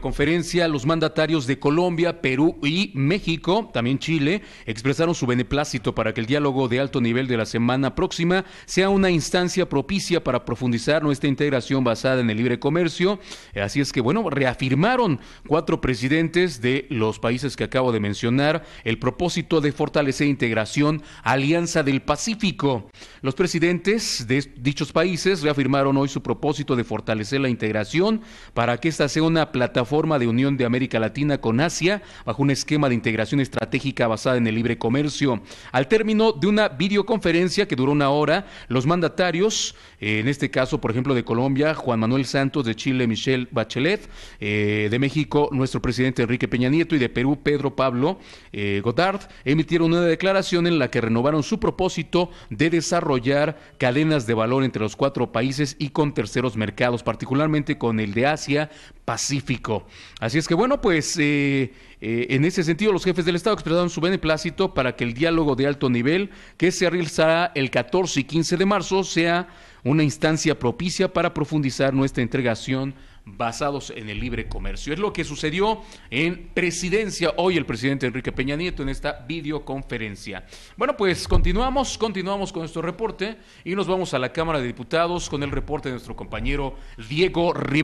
conferencia, los mandatarios de Colombia, Perú y México, también Chile, expresaron su beneplácito para que el diálogo de alto nivel de la semana próxima sea una instancia propicia para profundizar nuestra integración basada en el libre comercio. Así es que, bueno, reafirmaron cuatro presidentes de los países que acabo de mencionar el propósito de fortalecer integración Alianza del Pacífico. Los presidentes de dichos países reafirmaron hoy su propósito de fortalecer la integración para que esta sea una plataforma forma de unión de América Latina con Asia bajo un esquema de integración estratégica basada en el libre comercio. Al término de una videoconferencia que duró una hora, los mandatarios, eh, en este caso, por ejemplo, de Colombia, Juan Manuel Santos, de Chile, Michelle Bachelet, eh, de México, nuestro presidente Enrique Peña Nieto y de Perú, Pedro Pablo eh, Godard, emitieron una declaración en la que renovaron su propósito de desarrollar cadenas de valor entre los cuatro países y con terceros mercados, particularmente con el de Asia, Pacífico. Así es que bueno, pues eh, eh, en ese sentido los jefes del Estado expresaron su beneplácito para que el diálogo de alto nivel que se realizará el 14 y 15 de marzo sea una instancia propicia para profundizar nuestra integración basados en el libre comercio. Es lo que sucedió en presidencia hoy el presidente Enrique Peña Nieto en esta videoconferencia. Bueno, pues continuamos, continuamos con nuestro reporte y nos vamos a la Cámara de Diputados con el reporte de nuestro compañero Diego Rivera.